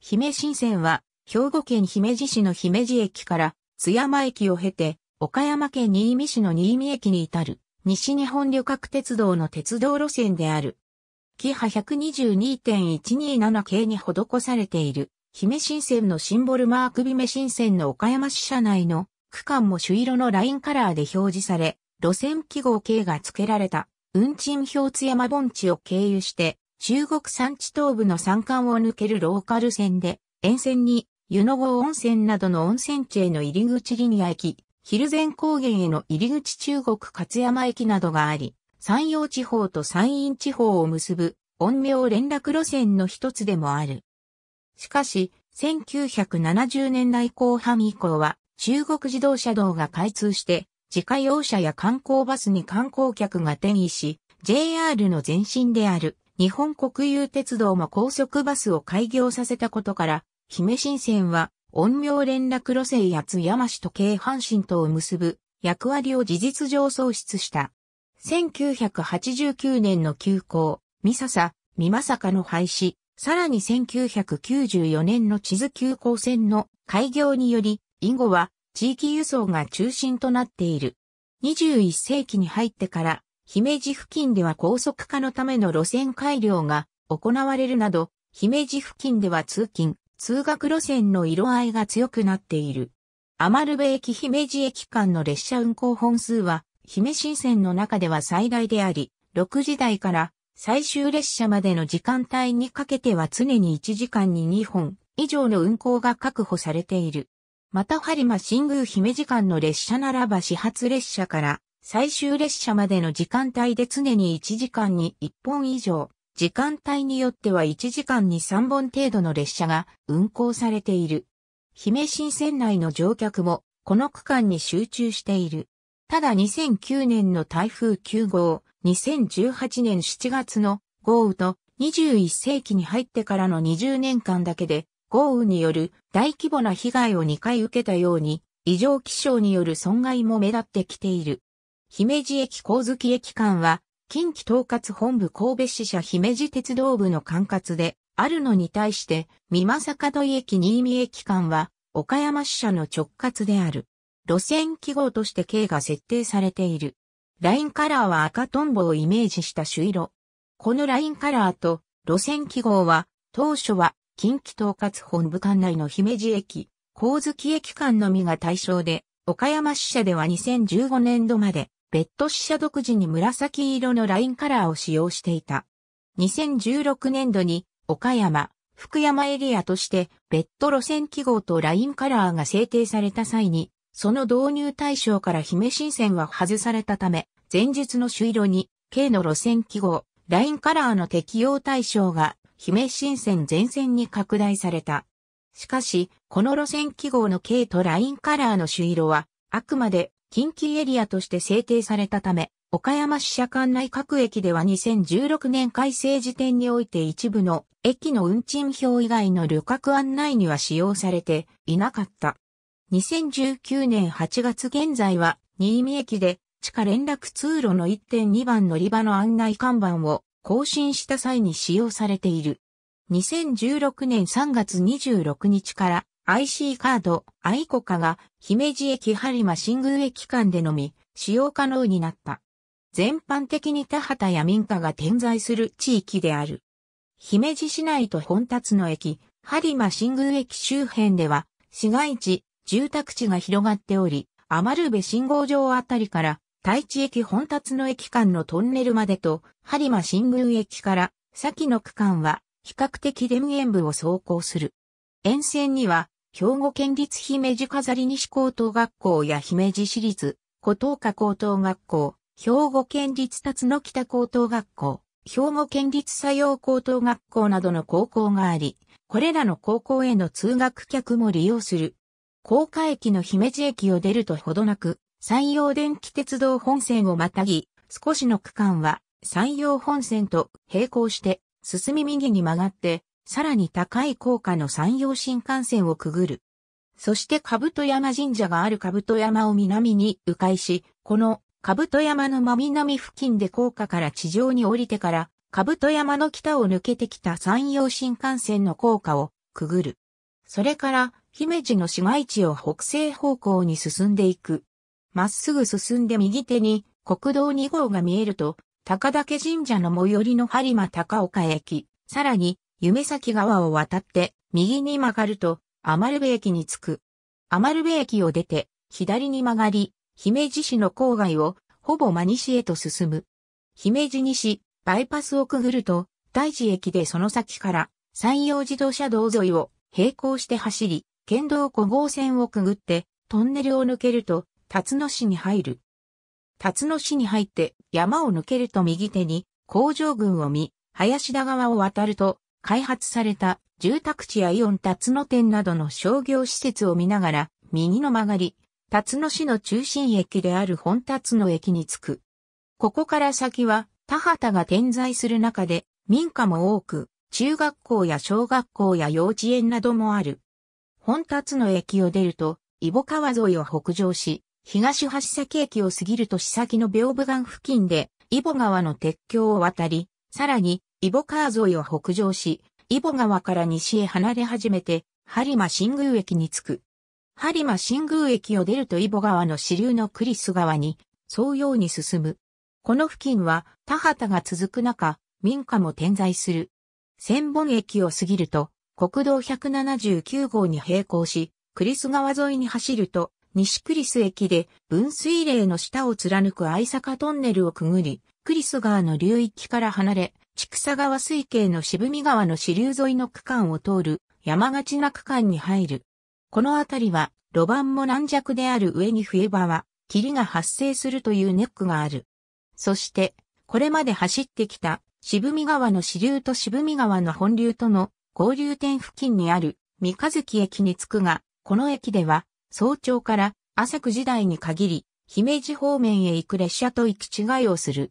姫新線は、兵庫県姫路市の姫路駅から津山駅を経て、岡山県新見市の新見駅に至る、西日本旅客鉄道の鉄道路線である。キハ122.127系に施されている、姫新線のシンボルマーク姫新線の岡山支社内の区間も朱色のラインカラーで表示され、路線記号系が付けられた、運賃表津山盆地を経由して、中国山地東部の山間を抜けるローカル線で、沿線に湯の郷温泉などの温泉地への入り口リニア駅、昼前高原への入り口中国勝山駅などがあり、山陽地方と山陰地方を結ぶ、陰名連絡路線の一つでもある。しかし、1970年代後半以降は、中国自動車道が開通して、自家用車や観光バスに観光客が転移し、JR の前身である日本国有鉄道も高速バスを開業させたことから、姫新線は、音明連絡路線や津山市と京阪神とを結ぶ役割を事実上創出した。1989年の休校、三笹、三正の廃止、さらに1994年の地図急行線の開業により、以後は地域輸送が中心となっている。21世紀に入ってから姫路付近では高速化のための路線改良が行われるなど、姫路付近では通勤、通学路線の色合いが強くなっている。余部駅姫路駅間の列車運行本数は、姫新線の中では最大であり、6時台から最終列車までの時間帯にかけては常に1時間に2本以上の運行が確保されている。また、播磨新宮姫路間の列車ならば始発列車から最終列車までの時間帯で常に1時間に1本以上、時間帯によっては1時間に3本程度の列車が運行されている。姫新線内の乗客もこの区間に集中している。ただ2009年の台風9号、2018年7月の豪雨と21世紀に入ってからの20年間だけで豪雨による大規模な被害を2回受けたように異常気象による損害も目立ってきている。姫路駅光月駅間は、近畿統括本部神戸支社姫路鉄道部の管轄で、あるのに対して、三間坂井駅新見駅間は、岡山支社の直轄である。路線記号として径が設定されている。ラインカラーは赤トンボをイメージした朱色。このラインカラーと路線記号は、当初は近畿統括本部管内の姫路駅、光月駅間のみが対象で、岡山支社では2015年度までベッド支社独自に紫色のラインカラーを使用していた。2016年度に岡山、福山エリアとしてベッド路線記号とラインカラーが制定された際に、その導入対象から姫新線は外されたため、前日の朱色に、K の路線記号、ラインカラーの適用対象が、姫新線全線に拡大された。しかし、この路線記号の K とラインカラーの朱色は、あくまで近畿エリアとして制定されたため、岡山支社管内各駅では2016年改正時点において一部の駅の運賃表以外の旅客案内には使用されていなかった。2019年8月現在は新見駅で地下連絡通路の1.2番乗り場の案内看板を更新した際に使用されている。2016年3月26日から IC カード、アイコカが、姫路駅播磨新宮駅間でのみ、使用可能になった。全般的に田畑や民家が点在する地域である。姫路市内と本達の駅、播磨新宮駅周辺では、市街地、住宅地が広がっており、余るべ信号場あたりから、大地駅本達の駅間のトンネルまでと、播磨新宮駅から先の区間は、比較的田塩部を走行する。沿線には、兵庫県立姫路飾り西高等学校や姫路市立、古東下高等学校、兵庫県立辰野北高等学校、兵庫県立佐用高等学校などの高校があり、これらの高校への通学客も利用する。高架駅の姫路駅を出るとほどなく、山陽電気鉄道本線をまたぎ、少しの区間は山陽本線と並行して進み右に曲がってさらに高い高架の山陽新幹線をくぐる。そして兜山神社がある兜山を南に迂回し、この兜山の真南付近で高架から地上に降りてから、兜山の北を抜けてきた山陽新幹線の高架をくぐる。それから、姫路の市街地を北西方向に進んでいく。まっすぐ進んで右手に国道2号が見えると、高岳神社の最寄りの播磨高岡駅、さらに夢崎川を渡って右に曲がると、余部駅に着く。余部駅を出て、左に曲がり、姫路市の郊外を、ほぼ真西へと進む。姫路西、バイパスをくぐると、大地駅でその先から、山陽自動車道沿いを並行して走り、県道5号線をくぐって、トンネルを抜けると、辰野市に入る。辰野市に入って、山を抜けると右手に、工場群を見、林田川を渡ると、開発された住宅地やイオン辰野店などの商業施設を見ながら、右の曲がり、辰野市の中心駅である本辰野駅に着く。ここから先は田畑が点在する中で民家も多く、中学校や小学校や幼稚園などもある。本達の駅を出ると、イボ川沿いを北上し、東橋崎駅を過ぎると市先の屏風岩付近で、イボ川の鉄橋を渡り、さらに、イボ川沿いを北上し、イボ川から西へ離れ始めて、ハリマ新宮駅に着く。ハリマ新宮駅を出るとイボ川の支流のクリス川に、沿うように進む。この付近は田畑が続く中、民家も点在する。千本駅を過ぎると、国道179号に並行し、クリス川沿いに走ると、西クリス駅で分水嶺の下を貫く愛坂トンネルをくぐり、クリス川の流域から離れ、千草川水系の渋見川の支流沿いの区間を通る山がちな区間に入る。この辺りは路盤も軟弱である上に冬場は霧が発生するというネックがある。そして、これまで走ってきた渋見川の支流と渋見川の本流との合流点付近にある三日月駅に着くが、この駅では早朝から朝9時台に限り、姫路方面へ行く列車と行き違いをする。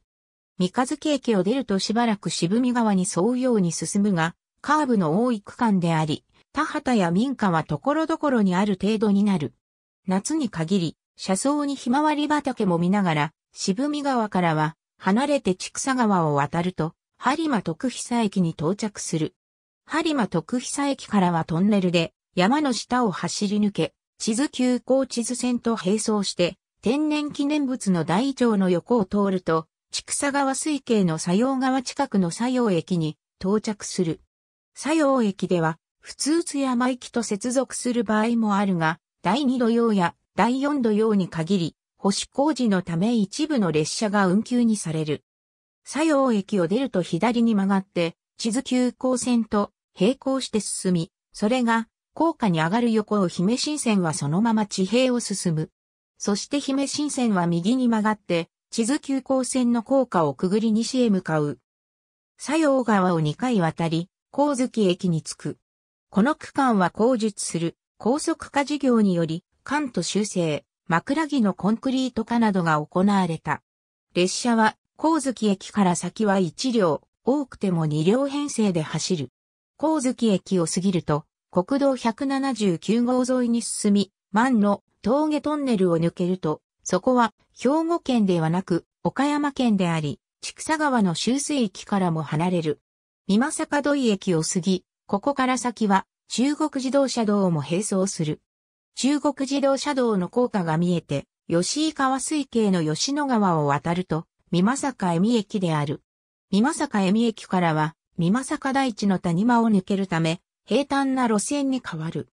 三日月駅を出るとしばらく渋見川に沿うように進むが、カーブの多い区間であり、田畑や民家は所々にある程度になる。夏に限り、車窓にひまわり畑も見ながら、渋見川からは、離れて千草川を渡ると、播磨徳久駅に到着する。播磨徳久駅からはトンネルで、山の下を走り抜け、地図急行地図線と並走して、天然記念物の大城の横を通ると、千草川水系の佐用川近くの佐用駅に到着する。佐用駅では、普通津山駅と接続する場合もあるが、第2土曜や第4土曜に限り、保守工事のため一部の列車が運休にされる。佐用駅を出ると左に曲がって、地図急行線と並行して進み、それが、高架に上がる横を姫新線はそのまま地平を進む。そして姫新線は右に曲がって、地図急行線の高架をくぐり西へ向かう。佐用川を2回渡り、光月駅に着く。この区間は工述する高速化事業により、関東修正、枕木のコンクリート化などが行われた。列車は、光月駅から先は1両、多くても2両編成で走る。光月駅を過ぎると、国道179号沿いに進み、万の峠トンネルを抜けると、そこは兵庫県ではなく岡山県であり、千種川の周水域からも離れる。美馬坂土井駅を過ぎ、ここから先は中国自動車道も並走する。中国自動車道の効果が見えて、吉井川水系の吉野川を渡ると、美馬坂恵美駅である。美馬坂恵美駅からは、美馬坂大地の谷間を抜けるため、平坦な路線に変わる。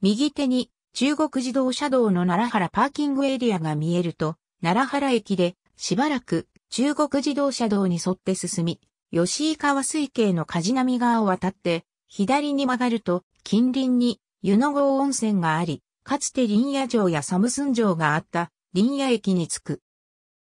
右手に中国自動車道の奈良原パーキングエリアが見えると、奈良原駅でしばらく中国自動車道に沿って進み、吉井川水系の梶並川を渡って、左に曲がると近隣に湯の郷温泉があり、かつて林野城やサムスン城があった林野駅に着く。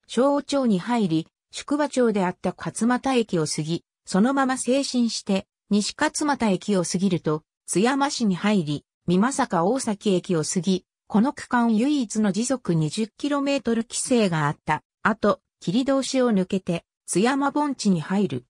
昭和町に入り、宿場町であった勝又駅を過ぎ、そのまま精神して、西勝又駅を過ぎると、津山市に入り、三坂大崎駅を過ぎ、この区間唯一の時速 20km 規制があった。後、霧通しを抜けて、津山盆地に入る。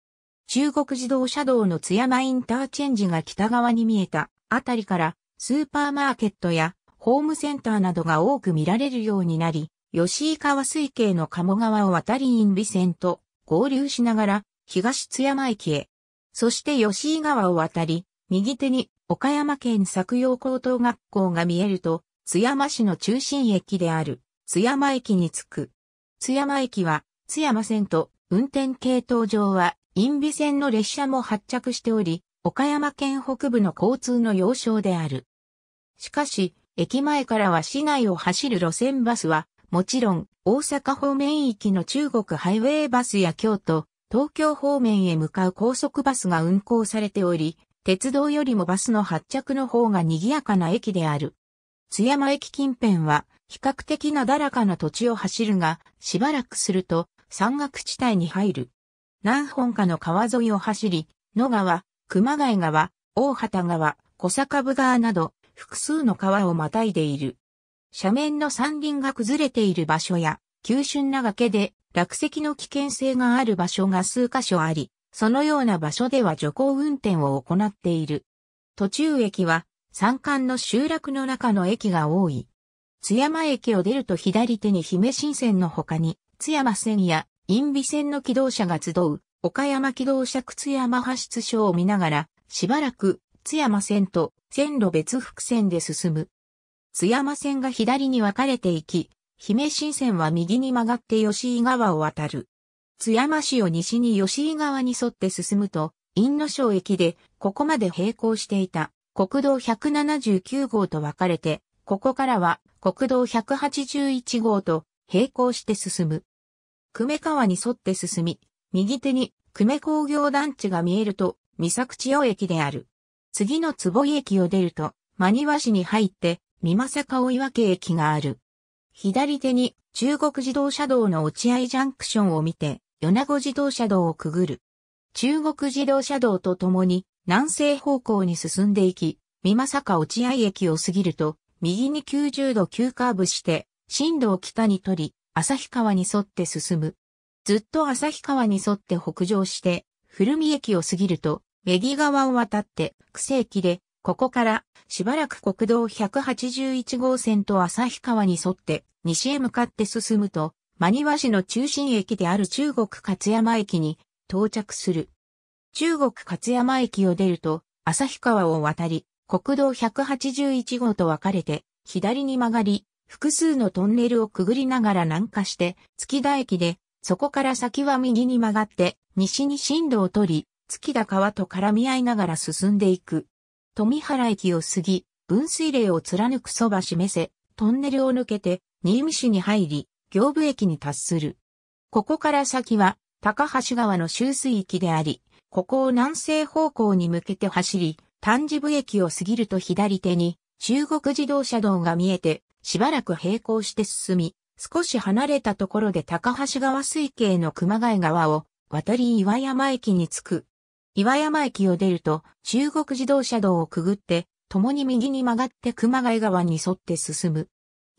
中国自動車道の津山インターチェンジが北側に見えたあたりから、スーパーマーケットやホームセンターなどが多く見られるようになり、吉井川水系の鴨川を渡りインビ線と合流しながら、東津山駅へ。そして吉井川を渡り、右手に岡山県作陽高等学校が見えると、津山市の中心駅である、津山駅に着く。津山駅は、津山線と、運転系統上は、陰備線の列車も発着しており、岡山県北部の交通の要衝である。しかし、駅前からは市内を走る路線バスは、もちろん、大阪方面行きの中国ハイウェイバスや京都、東京方面へ向かう高速バスが運行されており、鉄道よりもバスの発着の方が賑やかな駅である。津山駅近辺は比較的なだらかな土地を走るが、しばらくすると山岳地帯に入る。何本かの川沿いを走り、野川、熊谷川、大畑川、小坂部川など、複数の川をまたいでいる。斜面の山林が崩れている場所や、急峻な崖で落石の危険性がある場所が数箇所あり、そのような場所では徐行運転を行っている。途中駅は山間の集落の中の駅が多い。津山駅を出ると左手に姫新線の他に津山線や陰美線の機動車が集う岡山機動車津山派出所を見ながらしばらく津山線と線路別伏線で進む。津山線が左に分かれていき、姫新線は右に曲がって吉井川を渡る。津山市を西に吉井川に沿って進むと、野庄駅で、ここまで並行していた、国道179号と分かれて、ここからは、国道181号と、並行して進む。久米川に沿って進み、右手に、久米工業団地が見えると、三作千代駅である。次の坪井駅を出ると、真庭市に入って、三正川岩家駅がある。左手に中国自動車道の落合ジャンクションを見て、米子自動車道をくぐる。中国自動車道とともに南西方向に進んでいき、三か落合駅を過ぎると、右に90度急カーブして、進路を北に取り、旭川に沿って進む。ずっと旭川に沿って北上して、古見駅を過ぎると、右側を渡って、久世駅で、ここから、しばらく国道181号線と旭川に沿って、西へ向かって進むと、真庭市の中心駅である中国勝山駅に到着する。中国勝山駅を出ると、旭川を渡り、国道181号と分かれて、左に曲がり、複数のトンネルをくぐりながら南下して、月田駅で、そこから先は右に曲がって、西に進路を取り、月田川と絡み合いながら進んでいく。富原駅を過ぎ、分水嶺を貫くそば示せ、トンネルを抜けて、新見市に入り、行部駅に達する。ここから先は、高橋川の周水域であり、ここを南西方向に向けて走り、丹治部駅を過ぎると左手に、中国自動車道が見えて、しばらく並行して進み、少し離れたところで高橋川水系の熊谷川を渡り岩山駅に着く。岩山駅を出ると、中国自動車道をくぐって、共に右に曲がって熊谷川に沿って進む。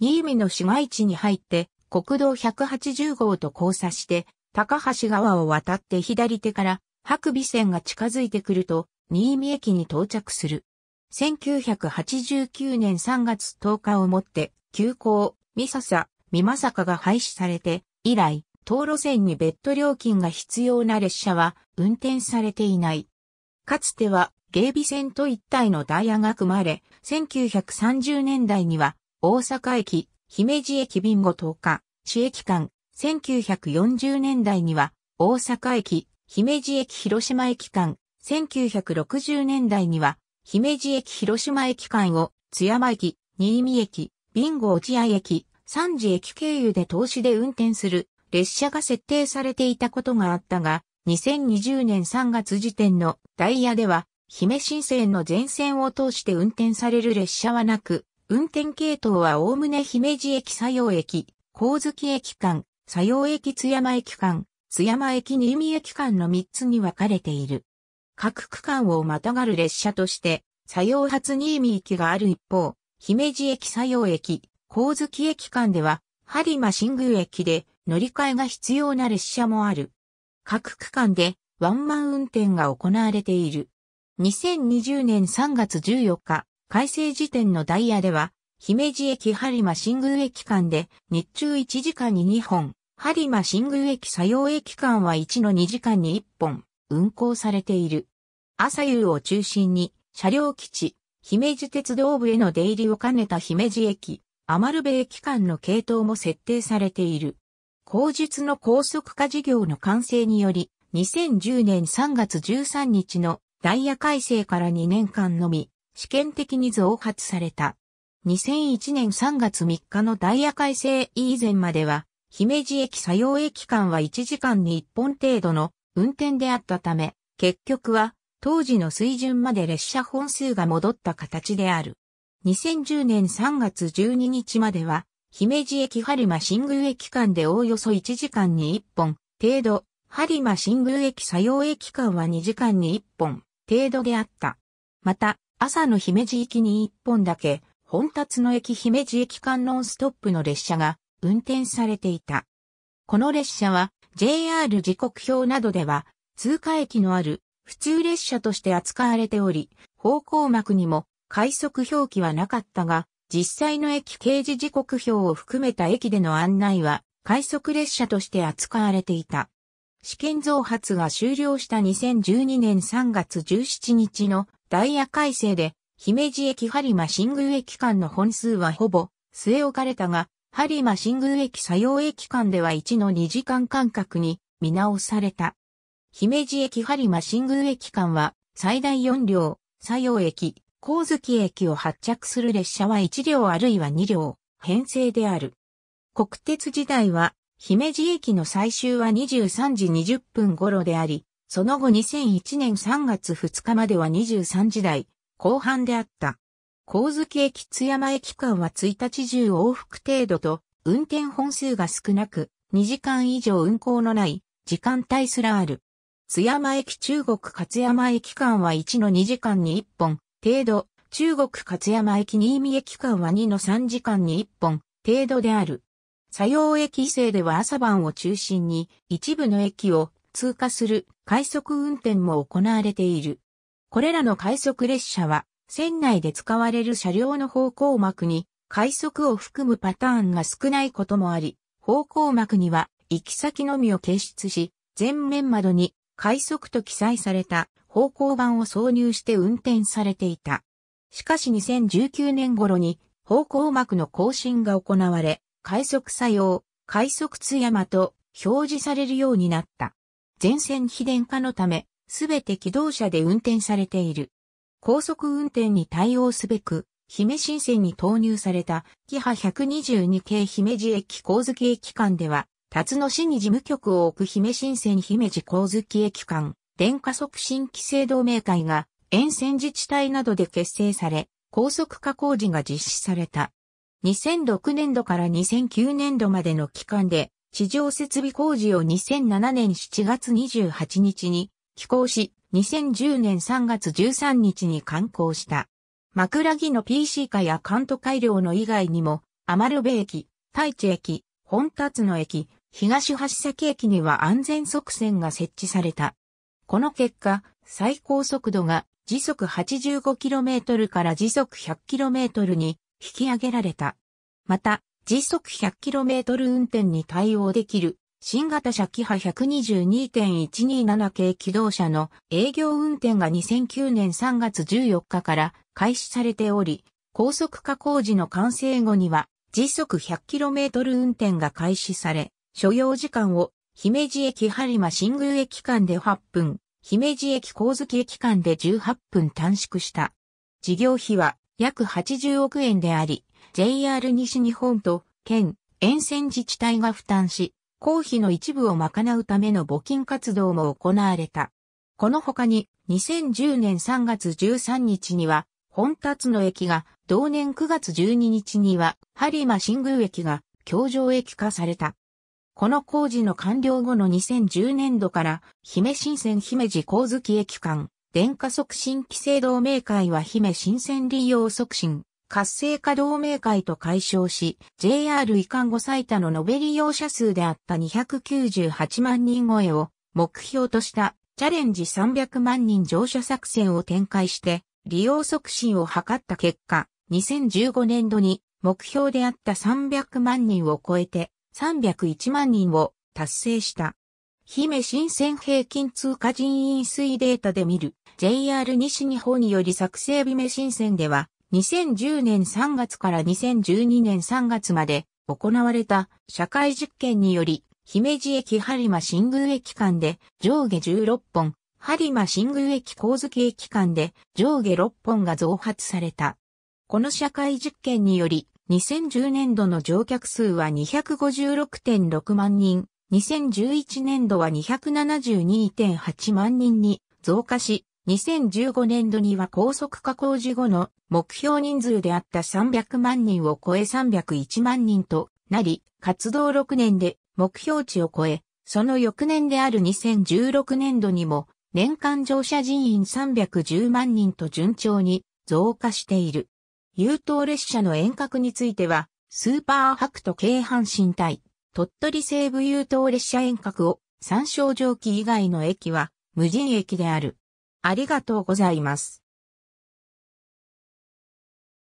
新見の市街地に入って、国道180号と交差して、高橋川を渡って左手から、白尾線が近づいてくると、新見駅に到着する。1989年3月10日をもって、急行、三笹、三正が廃止されて、以来、当路線に別途料金が必要な列車は運転されていない。かつては、芸備線と一体のダイヤが組まれ、1930年代には、大阪駅、姫路駅ビンゴ10日、市駅間、1940年代には、大阪駅、姫路駅広島駅間、1960年代には、姫路駅広島駅間を、津山駅、新見駅、ビンゴ落合駅、三次駅経由で投資で運転する列車が設定されていたことがあったが、2020年3月時点のダイヤでは、姫新線の全線を通して運転される列車はなく、運転系統はおおむね姫路駅佐用駅、神月駅間、佐用駅津山駅間、津山駅新見駅間の3つに分かれている。各区間をまたがる列車として、佐用発新見駅がある一方、姫路駅佐用駅、神月駅間では、播磨新宮駅で、乗り換えが必要な列車もある。各区間でワンマン運転が行われている。2020年3月14日、改正時点のダイヤでは、姫路駅播磨新宮駅間で日中1時間に2本、播磨新宮駅作用駅間は1の2時間に1本、運行されている。朝夕を中心に、車両基地、姫路鉄道部への出入りを兼ねた姫路駅、余部駅間の系統も設定されている。工術の高速化事業の完成により、2010年3月13日のダイヤ改正から2年間のみ、試験的に増発された。2001年3月3日のダイヤ改正以前までは、姫路駅作用駅間は1時間に1本程度の運転であったため、結局は当時の水準まで列車本数が戻った形である。2010年3月12日までは姫路駅播磨新宮駅間でおおよそ1時間に1本程度、播磨新宮駅作用駅間は2時間に1本程度であった。また、朝の姫路行きに1本だけ、本達の駅姫路駅間ノンストップの列車が運転されていた。この列車は JR 時刻表などでは通過駅のある普通列車として扱われており、方向幕にも快速表記はなかったが、実際の駅掲示時刻表を含めた駅での案内は、快速列車として扱われていた。試験増発が終了した2012年3月17日のダイヤ改正で、姫路駅播磨新宮駅間の本数はほぼ据え置かれたが、播磨新宮駅作用駅間では1の2時間間隔に見直された。姫路駅播磨新宮駅間は最大4両、作用駅、光月駅を発着する列車は1両あるいは2両、編成である。国鉄時代は、姫路駅の最終は23時20分頃であり、その後2001年3月2日までは23時台、後半であった。光月駅津山駅間は1日10往復程度と、運転本数が少なく、2時間以上運行のない時間帯すらある。津山駅中国勝山駅間は1の2時間に1本、程度、中国勝山駅新見駅間は2の3時間に1本程度である。作用駅制では朝晩を中心に一部の駅を通過する快速運転も行われている。これらの快速列車は船内で使われる車両の方向幕に快速を含むパターンが少ないこともあり、方向幕には行き先のみを掲出し、前面窓に快速と記載された方向板を挿入して運転されていた。しかし2019年頃に方向膜の更新が行われ、快速作用、快速津山と表示されるようになった。全線非電化のため、すべて機動車で運転されている。高速運転に対応すべく、姫新線に投入された、キハ122系姫路駅光月駅間では、辰野市に事務局を置く姫新線姫路光月駅間、電化促進規制同盟会が沿線自治体などで結成され、高速化工事が実施された。2006年度から2009年度までの期間で、地上設備工事を2007年7月28日に寄港し、2010年3月13日に完工した。枕木の PC 化や関東改良の以外にも、余部駅、太地駅、本達の駅、東橋崎駅には安全側線が設置された。この結果、最高速度が時速 85km から時速 100km に引き上げられた。また、時速 100km 運転に対応できる新型車機派122.127系機動車の営業運転が2009年3月14日から開始されており、高速化工事の完成後には時速 100km 運転が開始され、所要時間を姫路駅播磨新宮駅間で8分、姫路駅光月駅間で18分短縮した。事業費は約80億円であり、JR 西日本と県、沿線自治体が負担し、公費の一部を賄うための募金活動も行われた。この他に2010年3月13日には、本達の駅が、同年9月12日には、播磨新宮駅が、京城駅化された。この工事の完了後の2010年度から、姫新線姫路光月駅間、電化促進規制同盟会は姫新線利用促進、活性化同盟会と解消し、JR 移管後最多の延べ利用者数であった298万人超えを目標としたチャレンジ300万人乗車作戦を展開して、利用促進を図った結果、2015年度に目標であった300万人を超えて、301万人を達成した。姫新鮮平均通過人員推データで見る JR 西日本により作成姫新鮮では2010年3月から2012年3月まで行われた社会実験により姫路駅播磨新宮駅間で上下16本、播磨新宮駅光月駅間で上下6本が増発された。この社会実験により2010年度の乗客数は256.6万人、2011年度は272.8万人に増加し、2015年度には高速化工事後の目標人数であった300万人を超え301万人となり、活動6年で目標値を超え、その翌年である2016年度にも年間乗車人員310万人と順調に増加している。優等列車の遠隔については、スーパーハクト京阪神隊、鳥取西部優等列車遠隔を、参照蒸気以外の駅は、無人駅である。ありがとうございます。